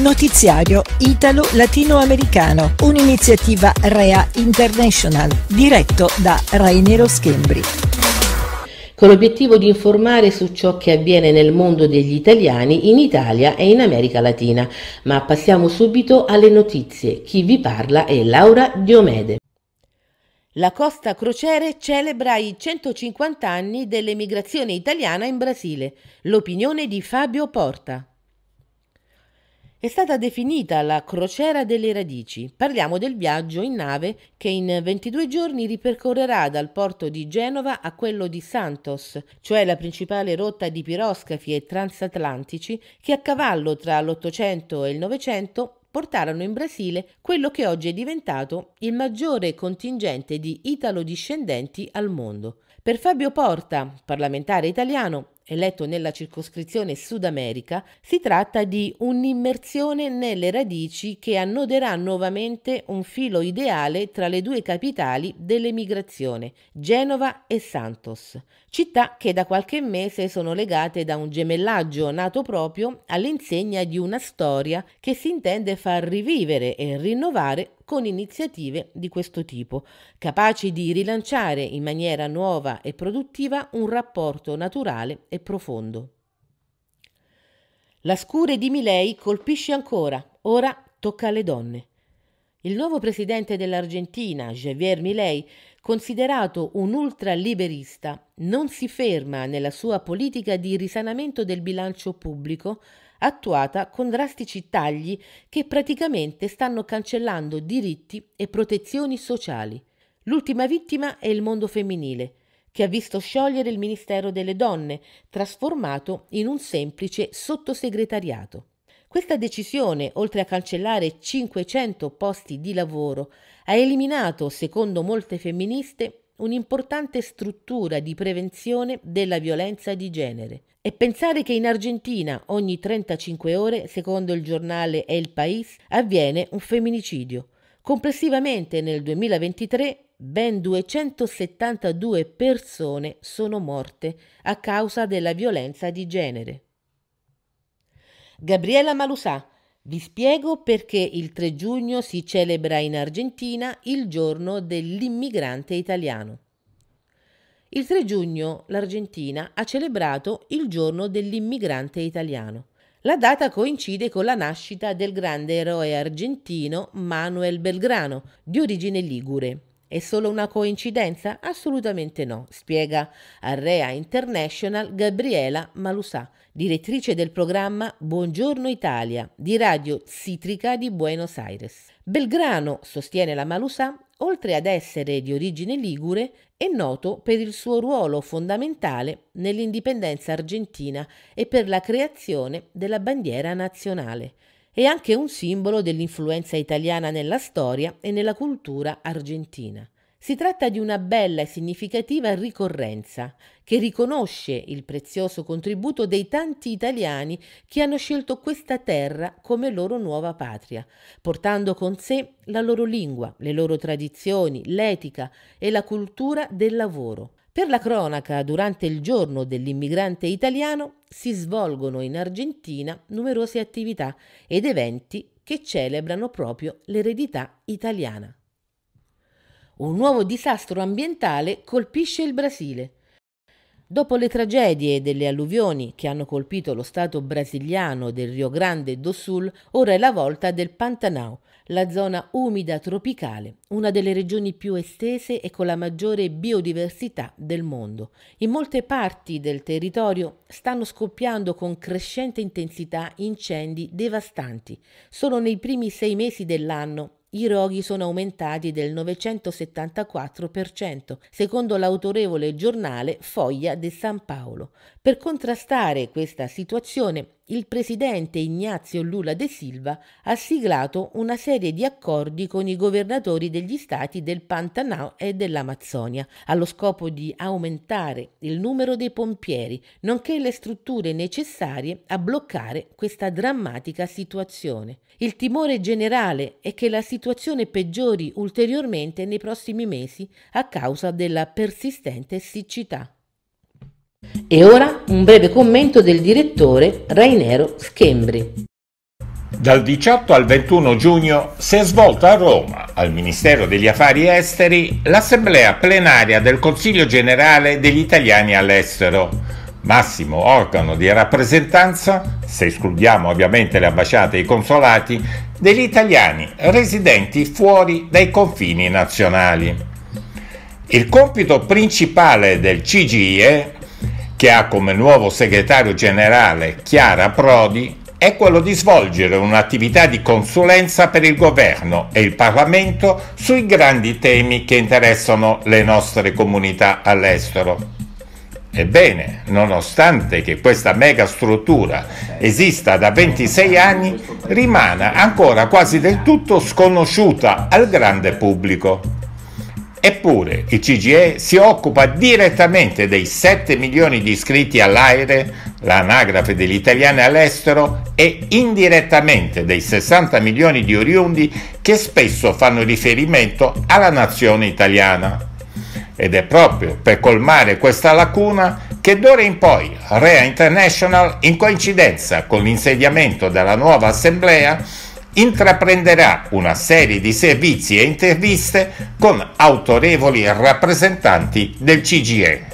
Notiziario Italo-Latinoamericano, un'iniziativa REA International, diretto da Rainero Schembri. Con l'obiettivo di informare su ciò che avviene nel mondo degli italiani in Italia e in America Latina. Ma passiamo subito alle notizie. Chi vi parla è Laura Diomede. La Costa Crociere celebra i 150 anni dell'emigrazione italiana in Brasile. L'opinione di Fabio Porta. È stata definita la crociera delle radici. Parliamo del viaggio in nave che in 22 giorni ripercorrerà dal porto di Genova a quello di Santos, cioè la principale rotta di piroscafi e transatlantici che a cavallo tra l'Ottocento e il Novecento portarono in Brasile quello che oggi è diventato il maggiore contingente di italo-discendenti al mondo. Per Fabio Porta, parlamentare italiano, eletto nella circoscrizione Sud America, si tratta di un'immersione nelle radici che annoderà nuovamente un filo ideale tra le due capitali dell'emigrazione, Genova e Santos, città che da qualche mese sono legate da un gemellaggio nato proprio all'insegna di una storia che si intende far rivivere e rinnovare con iniziative di questo tipo, capaci di rilanciare in maniera nuova e produttiva un rapporto naturale e profondo. La scure di Milei colpisce ancora, ora tocca alle donne. Il nuovo presidente dell'Argentina, Javier Milei, considerato un ultraliberista, non si ferma nella sua politica di risanamento del bilancio pubblico, attuata con drastici tagli che praticamente stanno cancellando diritti e protezioni sociali. L'ultima vittima è il mondo femminile, che ha visto sciogliere il Ministero delle Donne, trasformato in un semplice sottosegretariato. Questa decisione, oltre a cancellare 500 posti di lavoro, ha eliminato, secondo molte femministe, un'importante struttura di prevenzione della violenza di genere. E pensare che in Argentina ogni 35 ore, secondo il giornale El País, avviene un femminicidio. Complessivamente nel 2023 ben 272 persone sono morte a causa della violenza di genere. Gabriella Malusà vi spiego perché il 3 giugno si celebra in Argentina il giorno dell'immigrante italiano. Il 3 giugno l'Argentina ha celebrato il giorno dell'immigrante italiano. La data coincide con la nascita del grande eroe argentino Manuel Belgrano, di origine ligure. È solo una coincidenza? Assolutamente no, spiega Arrea International Gabriela Malusà, direttrice del programma Buongiorno Italia di Radio Citrica di Buenos Aires. Belgrano, sostiene la Malusà, oltre ad essere di origine ligure, è noto per il suo ruolo fondamentale nell'indipendenza argentina e per la creazione della bandiera nazionale è anche un simbolo dell'influenza italiana nella storia e nella cultura argentina. Si tratta di una bella e significativa ricorrenza che riconosce il prezioso contributo dei tanti italiani che hanno scelto questa terra come loro nuova patria, portando con sé la loro lingua, le loro tradizioni, l'etica e la cultura del lavoro, per la cronaca, durante il giorno dell'immigrante italiano si svolgono in Argentina numerose attività ed eventi che celebrano proprio l'eredità italiana. Un nuovo disastro ambientale colpisce il Brasile. Dopo le tragedie delle alluvioni che hanno colpito lo stato brasiliano del Rio Grande do Sul, ora è la volta del Pantanal, la zona umida tropicale, una delle regioni più estese e con la maggiore biodiversità del mondo. In molte parti del territorio stanno scoppiando con crescente intensità incendi devastanti. Solo nei primi sei mesi dell'anno i roghi sono aumentati del 974%, secondo l'autorevole giornale Foglia de San Paolo. Per contrastare questa situazione, il presidente Ignazio Lula de Silva ha siglato una serie di accordi con i governatori degli stati del Pantanal e dell'Amazzonia, allo scopo di aumentare il numero dei pompieri, nonché le strutture necessarie a bloccare questa drammatica situazione. Il timore generale è che la situazione peggiori ulteriormente nei prossimi mesi a causa della persistente siccità. E ora un breve commento del direttore Rainero Schembri. Dal 18 al 21 giugno si è svolta a Roma, al Ministero degli Affari Esteri, l'assemblea plenaria del Consiglio generale degli italiani all'estero, massimo organo di rappresentanza, se escludiamo ovviamente le ambasciate e i consolati, degli italiani residenti fuori dai confini nazionali. Il compito principale del CGIE che ha come nuovo segretario generale Chiara Prodi, è quello di svolgere un'attività di consulenza per il governo e il Parlamento sui grandi temi che interessano le nostre comunità all'estero. Ebbene, nonostante che questa mega struttura esista da 26 anni, rimane ancora quasi del tutto sconosciuta al grande pubblico. Eppure il CGE si occupa direttamente dei 7 milioni di iscritti all'AIRE, l'anagrafe degli italiani all'estero, e indirettamente dei 60 milioni di oriundi che spesso fanno riferimento alla nazione italiana. Ed è proprio per colmare questa lacuna che d'ora in poi Rea International, in coincidenza con l'insediamento della nuova assemblea, intraprenderà una serie di servizi e interviste con autorevoli rappresentanti del CGE.